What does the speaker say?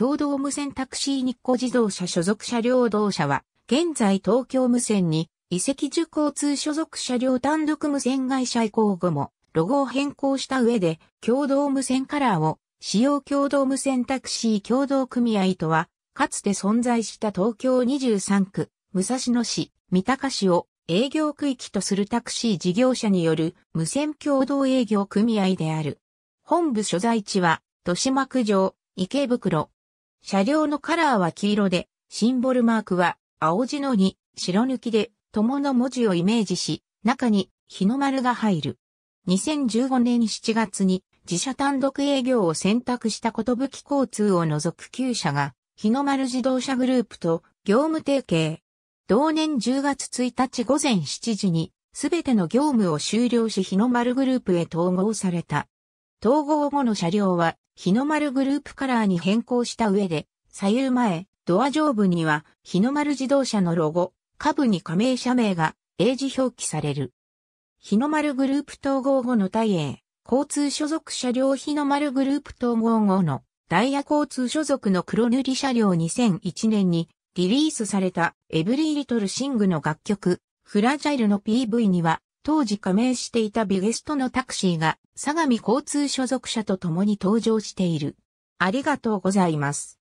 共同無線タクシー日光自動車所属車両同社は、現在東京無線に、遺跡受交通所属車両単独無線会社移行後も、ロゴを変更した上で、共同無線カラーを、使用共同無線タクシー共同組合とは、かつて存在した東京23区、武蔵野市、三鷹市を営業区域とするタクシー事業者による無線共同営業組合である。本部所在地は、豊島区城、池袋、車両のカラーは黄色で、シンボルマークは青地の2、白抜きで、友の文字をイメージし、中に日の丸が入る。2015年7月に自社単独営業を選択したことぶき交通を除く旧社が、日の丸自動車グループと業務提携。同年10月1日午前7時に、すべての業務を終了し日の丸グループへ統合された。統合後の車両は日の丸グループカラーに変更した上で、左右前、ドア上部には日の丸自動車のロゴ、下部に加盟社名が英字表記される。日の丸グループ統合後の大英、交通所属車両日の丸グループ統合後のダイヤ交通所属の黒塗り車両2001年にリリースされたエブリーリトルシングの楽曲、フラジャイルの PV には当時加盟していたビゲストのタクシーが相模交通所属者と共に登場している。ありがとうございます。